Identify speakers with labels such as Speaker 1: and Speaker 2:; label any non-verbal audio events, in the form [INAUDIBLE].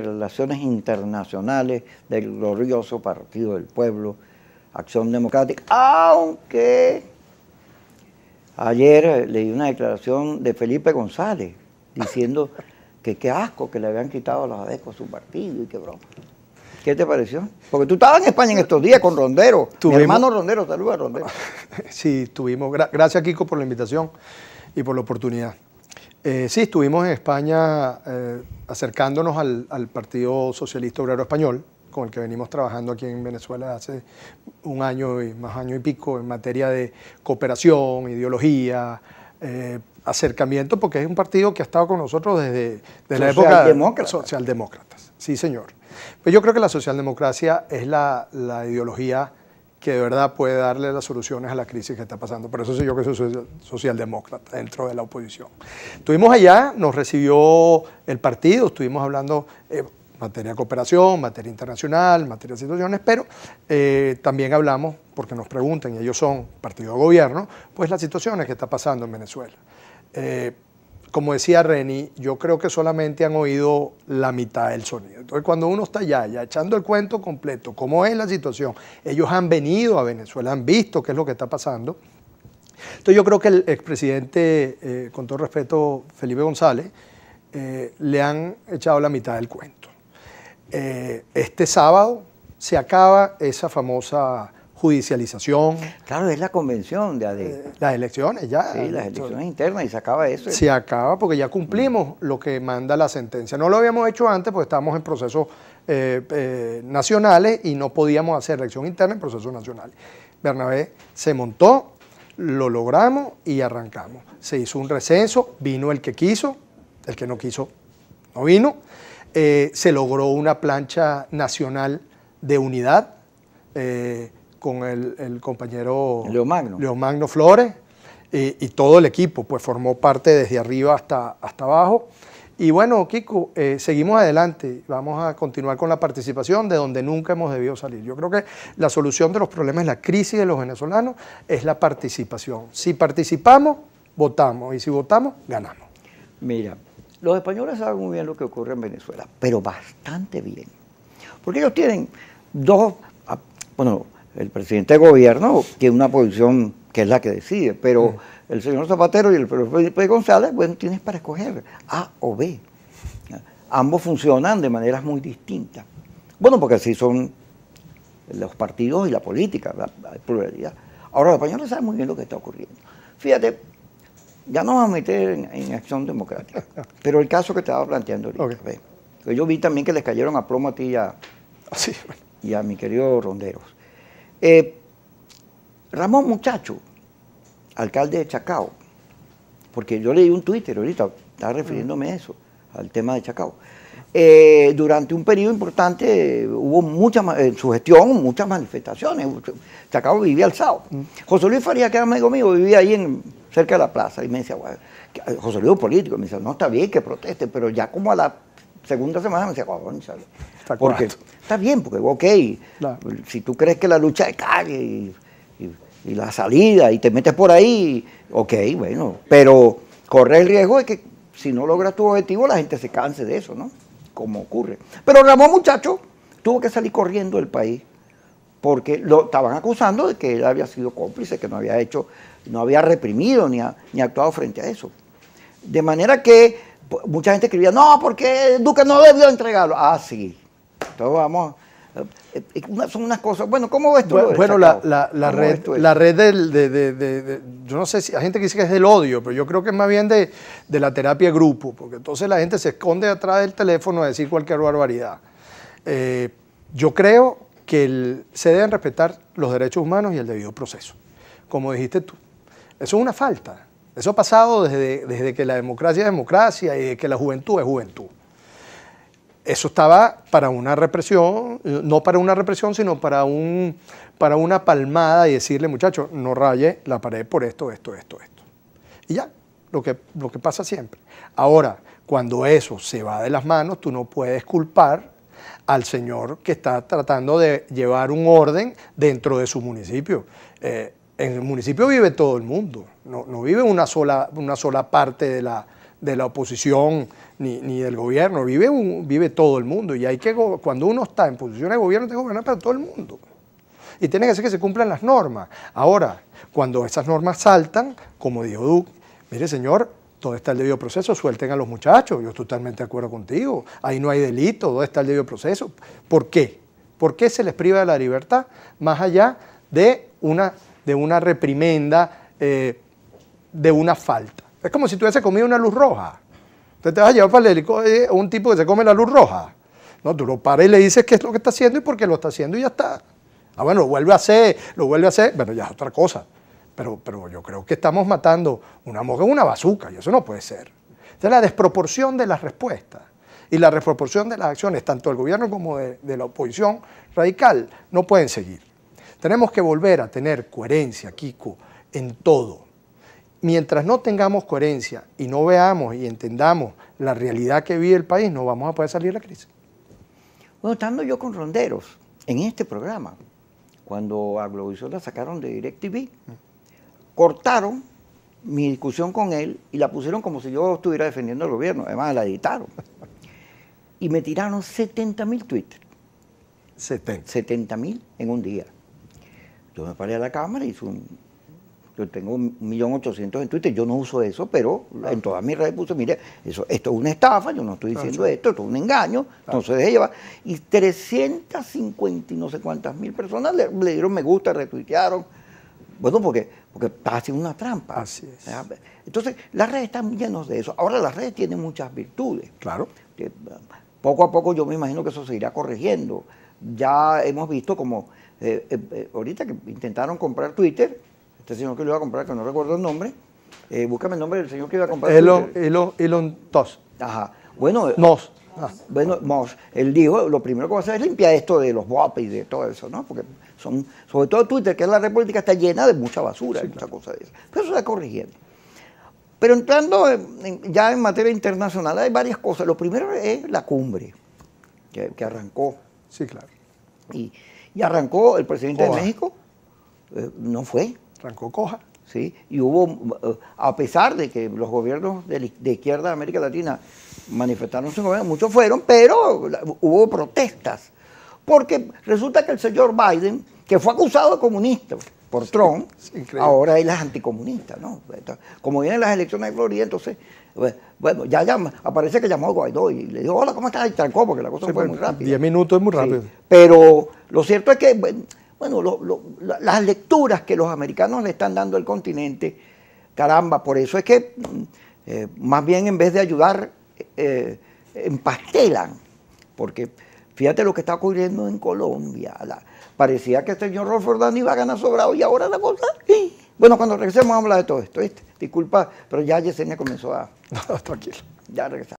Speaker 1: Relaciones Internacionales del glorioso Partido del Pueblo, Acción Democrática, aunque ayer leí una declaración de Felipe González diciendo que qué asco que le habían quitado a adecos a su partido y qué broma. ¿Qué te pareció? Porque tú estabas en España en estos días con Rondero. Mi hermano Rondero, saluda a Rondero.
Speaker 2: [LAUGHS] Sí, estuvimos. gracias, Kiko, por la invitación y por la oportunidad. Eh, sí, estuvimos en España eh, acercándonos al, Partido Socialista Obrero Español, con el que venimos trabajando aquí en Venezuela hace un año y más año y pico en materia de cooperación, ideología, eh, acercamiento, porque es un partido que ha estado con nosotros desde,
Speaker 1: la época de los
Speaker 2: socialdemócratas. Sí, señor. Pues yo creo que la socialdemocracia es la, la ideología que de verdad puede darle las soluciones a la crisis que está pasando. Por eso soy yo que soy socialdemócrata dentro de la oposición. Estuvimos allá, nos recibió el partido, estuvimos hablando eh, materia de cooperación, materia internacional, materia de situaciones, pero eh, también hablamos, porque nos preguntan, y ellos son partido de gobierno, pues las situaciones que está pasando en Venezuela. Eh, como decía Reni, yo creo que solamente han oído la mitad del sonido. Entonces, cuando uno está allá, ya echando el cuento completo, cómo es la situación, ellos han venido a Venezuela, han visto qué es lo que está pasando. Entonces, yo creo que el expresidente, eh, con todo respeto, Felipe González, eh, le han echado la mitad del cuento. Eh, este sábado se acaba esa famosa judicialización. Claro, es la convención de ADE. Eh, las elecciones ya. Sí, las elecciones internas y se acaba eso. Se acaba porque ya cumplimos lo que manda la sentencia. No lo habíamos hecho antes porque estábamos en procesos eh, eh, nacionales y no podíamos hacer elección interna en procesos nacionales. Bernabé se montó, lo logramos y arrancamos. Se hizo un recenso, vino el que quiso, el que no quiso no vino. se logró una plancha nacional de unidad con el, compañero Leo Magno Flores y todo el equipo, pues formó parte desde arriba hasta, hasta abajo. Y bueno, Kiko, eh, seguimos adelante, vamos a continuar con la participación de donde nunca hemos debido salir. Yo creo que la solución de los problemas, la crisis de los venezolanos, es la participación. Si participamos, votamos, y si votamos, ganamos.
Speaker 1: Mira, los españoles saben muy bien lo que ocurre en Venezuela, pero bastante bien. Porque ellos tienen dos, ah, bueno, el presidente de gobierno tiene una posición que es la que decide, pero el señor Zapatero y el Felipe González, bueno, tienes para escoger A o B. Ambos funcionan de maneras muy distintas. Bueno, porque así son los partidos y la política, la, pluralidad. Ahora, los españoles saben muy bien lo que está ocurriendo. Fíjate, ya no vamos a meter en, acción democrática, [LAUGHS] pero el caso que te estaba planteando ahorita, yo vi también que les cayeron a plomo a ti y a ah, mi querido Ronderos. Eh, Ramón Muchacho, alcalde de Chacao, porque yo leí un Twitter ahorita, estaba refiriéndome a eso, al tema de Chacao. Eh, durante un periodo importante eh, hubo mucha, en su gestión muchas manifestaciones. Chacao vivía alzado. Mm. José Luis Faría, que era amigo mío, vivía ahí en, cerca de la plaza y me decía, José Luis es político, me decía, no está bien que proteste, pero ya como a la segunda semana me decía, oh, porque, está bien, porque, ok, si tú crees que la lucha de calle y, la salida y te metes por ahí, ok, bueno, pero corre el riesgo de que si no logras tu objetivo la gente se canse de eso, ¿no? Como ocurre. Pero Ramón, muchacho, tuvo que salir corriendo del país porque lo estaban acusando de que él había sido cómplice, que no había hecho, no había reprimido ni actuado frente a eso. De manera que pues, mucha gente escribía, no, porque Duque no debió entregarlo. Ah, sí. Entonces vamos. Eh, eh, son unas cosas. Bueno, ¿cómo ves tú? Bueno, la, red, la
Speaker 2: red del. De, yo no sé si. Hay gente que dice que es del odio, pero yo creo que es más bien de, la terapia grupo, porque entonces la gente se esconde atrás del teléfono a decir cualquier barbaridad. Eh, yo creo que se deben respetar los derechos humanos y el debido proceso, como dijiste tú. Eso es una falta. Eso ha pasado desde, desde que la democracia es democracia y desde que la juventud es juventud. Eso estaba para una represión, eh, no para una represión, sino para, un, para una palmada y decirle, muchachos, no raye la pared por esto, esto, esto, esto. Y ya, lo que, lo que pasa siempre. Ahora, cuando eso se va de las manos, tú no puedes culpar al señor que está tratando de llevar un orden dentro de su municipio. Eh, en el municipio vive todo el mundo, no, vive una sola, una sola parte de la, de la oposición ni, ni, del gobierno, vive, vive todo el mundo y hay que, cuando uno está en posición de gobierno, tiene que gobernar para todo el mundo. Y tiene que ser que se cumplan las normas. Ahora, cuando esas normas saltan, como dijo Duque, mire señor, todo está el debido proceso, suelten a los muchachos, yo estoy totalmente de acuerdo contigo, ahí no hay delito, todo está el debido proceso. ¿Por qué? ¿Por qué se les priva de la libertad más allá de una de una reprimenda, eh, de una falta. Es como si tuviese comido una luz roja. Entonces te vas a llevar para el helicóptero eh, un tipo que se come la luz roja. No, tú lo paras y le dices qué es lo que está haciendo y por qué lo está haciendo y ya está. Ah, bueno, lo vuelve a hacer, lo vuelve a hacer, bueno, ya es otra cosa. Pero, pero yo creo que estamos matando una mosca una bazuca y eso no puede ser. Es la desproporción de las respuestas y la desproporción de las acciones, tanto del gobierno como de la oposición radical, no pueden seguir. Tenemos que volver a tener coherencia, Kiko, en todo. Mientras no tengamos coherencia y no veamos y entendamos la realidad que vive el país, no vamos a poder salir de la crisis. Bueno, estando yo con Ronderos en este programa, cuando a Globovisión
Speaker 1: la sacaron de DirecTV, cortaron mi discusión con él y la pusieron como si yo estuviera defendiendo al gobierno. Además, la editaron. Y me tiraron 70 mil tweets. 70. 70 mil en un día. Yo me paré a la cámara y hice un, yo tengo 1.800.000 en Twitter, yo no uso eso, pero ah. en todas mis redes puse, mire, eso, esto es una estafa, yo no estoy diciendo esto, esto es un engaño, entonces no se deje llevar. Y 350 y no sé cuántas mil personas le, dieron me gusta, retuitearon. Bueno, porque, porque está haciendo una trampa. Así es. Ah, entonces, las redes están llenas de eso. Ahora las redes tienen muchas virtudes. Claro. Eh, poco a poco yo me imagino que eso se irá corrigiendo. Ya hemos visto como eh, eh, eh, ahorita que intentaron comprar Twitter, este señor que lo iba a comprar, que no recuerdo el nombre, búscame el nombre del señor que iba a comprar Elon, Twitter. Elon, Ajá. Bueno, Mos bueno, Moss, él dijo, lo primero que va a hacer es limpiar esto de los WAP y de todo eso, ¿no? Porque son, sobre todo Twitter, que es la red política, está llena de mucha basura y mucha cosa de eso. Pero eso está corrigiendo. Pero entrando ya en materia internacional, hay varias cosas. Lo primero es la cumbre, que, que arrancó. Sí, claro. Y, y arrancó el presidente de México, eh, no fue. Arrancó Coja. Sí, y hubo, eh, a pesar de que los gobiernos de, de izquierda de América Latina manifestaron su gobierno, muchos fueron, pero hubo protestas. Porque resulta que el señor Biden, que fue acusado de comunista, por Trump, ahora hay las anticomunistas, ¿no? como vienen las elecciones de Florida, entonces, pues, bueno, ya llama, aparece que llamó a Guaidó y le dijo, hola, ¿cómo estás? Y trancó, porque la cosa fue muy rápida. Diez minutos es muy rápido. pero lo cierto es que, bueno, las lecturas que los americanos le están dando al continente, caramba, por eso es que mm, eh, más bien en vez de ayudar, eh, empastelan, porque fíjate lo que está ocurriendo en Colombia, la, Parecía que el señor Rolf Ordán iba a ganar sobrado y ahora la cosa. Bueno, cuando regresemos vamos a hablar de todo esto. ¿viste? Disculpa, pero ya Yesenia comenzó a. No, tranquilo. Ya regresamos.